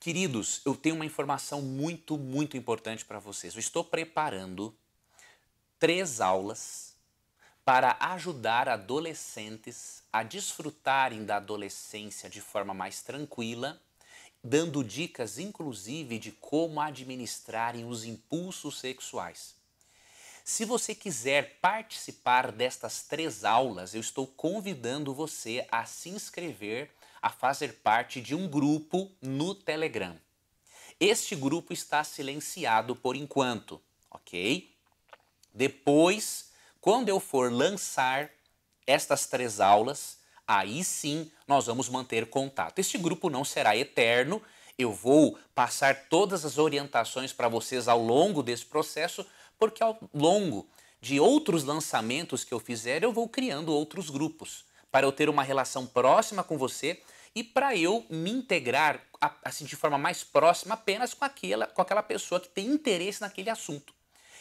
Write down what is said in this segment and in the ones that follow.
Queridos, eu tenho uma informação muito, muito importante para vocês. Eu estou preparando três aulas para ajudar adolescentes a desfrutarem da adolescência de forma mais tranquila, dando dicas, inclusive, de como administrarem os impulsos sexuais. Se você quiser participar destas três aulas, eu estou convidando você a se inscrever a fazer parte de um grupo no Telegram. Este grupo está silenciado por enquanto, ok? Depois, quando eu for lançar estas três aulas, aí sim nós vamos manter contato. Este grupo não será eterno, eu vou passar todas as orientações para vocês ao longo desse processo, porque ao longo de outros lançamentos que eu fizer, eu vou criando outros grupos para eu ter uma relação próxima com você e para eu me integrar assim de forma mais próxima apenas com aquela, com aquela pessoa que tem interesse naquele assunto.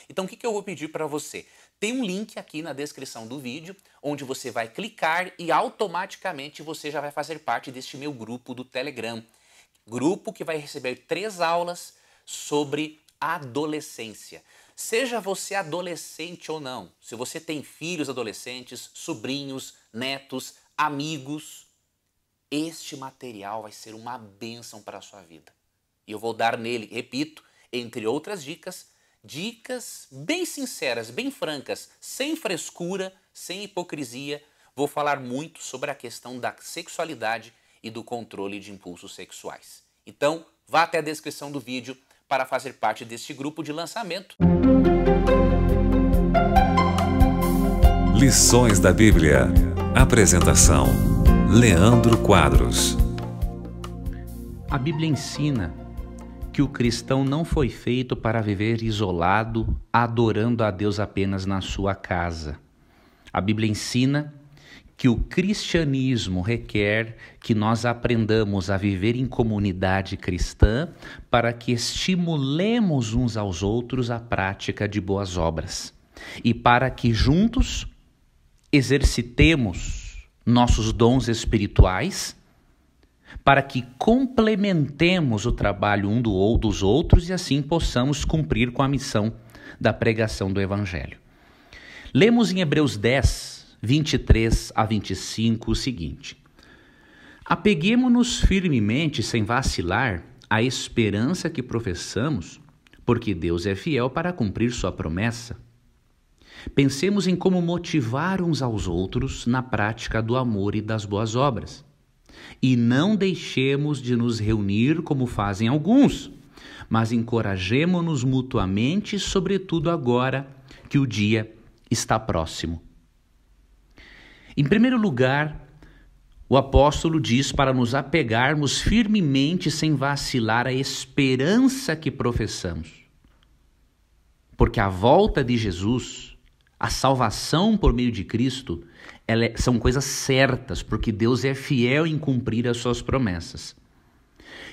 Então o que, que eu vou pedir para você? Tem um link aqui na descrição do vídeo onde você vai clicar e automaticamente você já vai fazer parte deste meu grupo do Telegram. Grupo que vai receber três aulas sobre adolescência. Seja você adolescente ou não, se você tem filhos adolescentes, sobrinhos, netos, amigos, este material vai ser uma bênção para a sua vida. E eu vou dar nele, repito, entre outras dicas, dicas bem sinceras, bem francas, sem frescura, sem hipocrisia. Vou falar muito sobre a questão da sexualidade e do controle de impulsos sexuais. Então, vá até a descrição do vídeo, para fazer parte deste grupo de lançamento. Lições da Bíblia. Apresentação: Leandro Quadros. A Bíblia ensina que o cristão não foi feito para viver isolado, adorando a Deus apenas na sua casa. A Bíblia ensina que o cristianismo requer que nós aprendamos a viver em comunidade cristã para que estimulemos uns aos outros a prática de boas obras e para que juntos exercitemos nossos dons espirituais para que complementemos o trabalho um do ou dos outros e assim possamos cumprir com a missão da pregação do evangelho. Lemos em Hebreus 10 23 a 25, o seguinte: Apeguemo-nos firmemente, sem vacilar, à esperança que professamos, porque Deus é fiel para cumprir sua promessa. Pensemos em como motivar uns aos outros na prática do amor e das boas obras. E não deixemos de nos reunir como fazem alguns, mas encorajemo-nos mutuamente, sobretudo agora que o dia está próximo. Em primeiro lugar, o apóstolo diz para nos apegarmos firmemente, sem vacilar, à esperança que professamos. Porque a volta de Jesus, a salvação por meio de Cristo, é, são coisas certas, porque Deus é fiel em cumprir as suas promessas.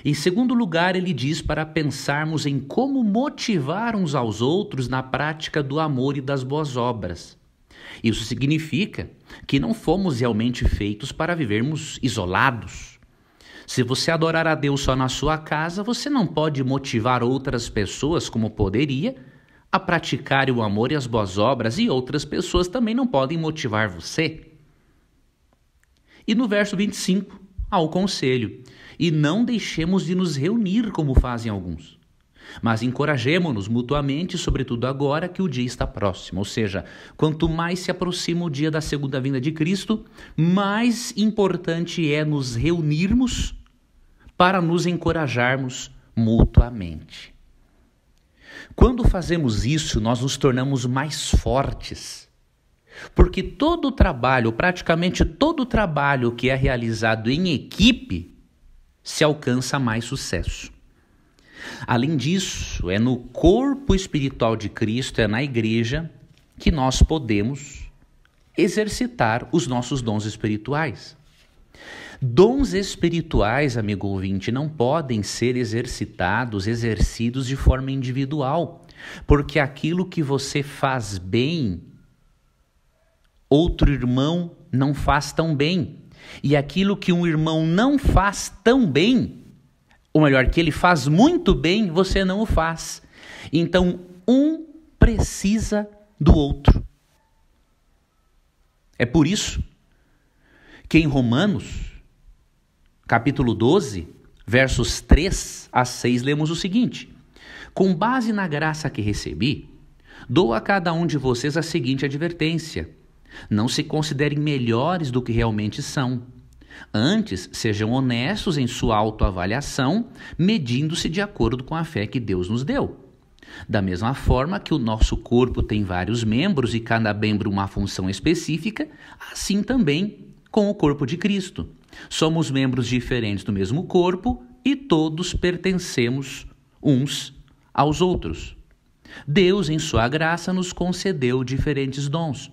Em segundo lugar, ele diz para pensarmos em como motivar uns aos outros na prática do amor e das boas obras. Isso significa que não fomos realmente feitos para vivermos isolados. Se você adorar a Deus só na sua casa, você não pode motivar outras pessoas como poderia a praticar o amor e as boas obras, e outras pessoas também não podem motivar você. E no verso 25, há o conselho: e não deixemos de nos reunir como fazem alguns mas encorajemo-nos mutuamente, sobretudo agora que o dia está próximo. Ou seja, quanto mais se aproxima o dia da segunda vinda de Cristo, mais importante é nos reunirmos para nos encorajarmos mutuamente. Quando fazemos isso, nós nos tornamos mais fortes. Porque todo o trabalho, praticamente todo o trabalho que é realizado em equipe, se alcança mais sucesso. Além disso, é no corpo espiritual de Cristo, é na igreja, que nós podemos exercitar os nossos dons espirituais. Dons espirituais, amigo ouvinte, não podem ser exercitados, exercidos de forma individual, porque aquilo que você faz bem, outro irmão não faz tão bem. E aquilo que um irmão não faz tão bem, ou melhor, que ele faz muito bem, você não o faz. Então, um precisa do outro. É por isso que em Romanos, capítulo 12, versos 3 a 6, lemos o seguinte: Com base na graça que recebi, dou a cada um de vocês a seguinte advertência: não se considerem melhores do que realmente são Antes, sejam honestos em sua autoavaliação, medindo-se de acordo com a fé que Deus nos deu. Da mesma forma que o nosso corpo tem vários membros e cada membro uma função específica, assim também com o corpo de Cristo. Somos membros diferentes do mesmo corpo e todos pertencemos uns aos outros. Deus, em sua graça, nos concedeu diferentes dons.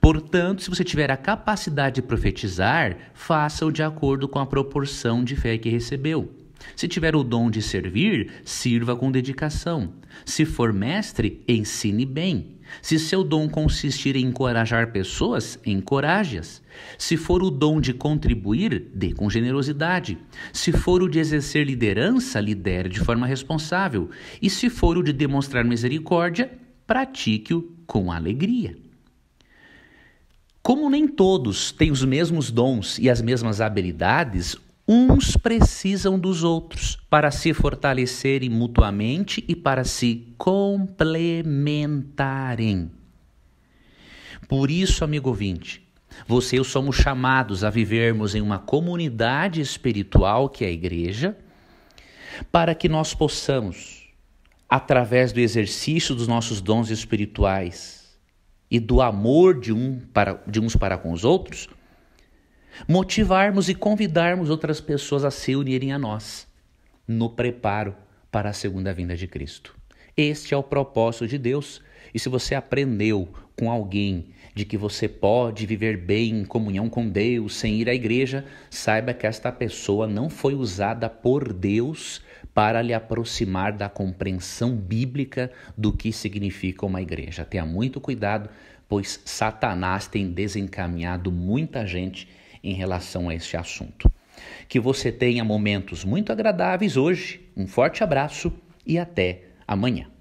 Portanto, se você tiver a capacidade de profetizar, faça-o de acordo com a proporção de fé que recebeu. Se tiver o dom de servir, sirva com dedicação. Se for mestre, ensine bem. Se seu dom consistir em encorajar pessoas, encoraje-as. Se for o dom de contribuir, dê com generosidade. Se for o de exercer liderança, lidere de forma responsável. E se for o de demonstrar misericórdia, pratique-o com alegria. Como nem todos têm os mesmos dons e as mesmas habilidades, uns precisam dos outros para se fortalecerem mutuamente e para se complementarem. Por isso, amigo ouvinte, você e eu somos chamados a vivermos em uma comunidade espiritual que é a igreja, para que nós possamos, através do exercício dos nossos dons espirituais, e do amor de, um para, de uns para com os outros, motivarmos e convidarmos outras pessoas a se unirem a nós no preparo para a segunda vinda de Cristo. Este é o propósito de Deus. E se você aprendeu com alguém de que você pode viver bem em comunhão com Deus sem ir à igreja, saiba que esta pessoa não foi usada por Deus para lhe aproximar da compreensão bíblica do que significa uma igreja. Tenha muito cuidado, pois Satanás tem desencaminhado muita gente em relação a este assunto. Que você tenha momentos muito agradáveis hoje. Um forte abraço e até amanhã.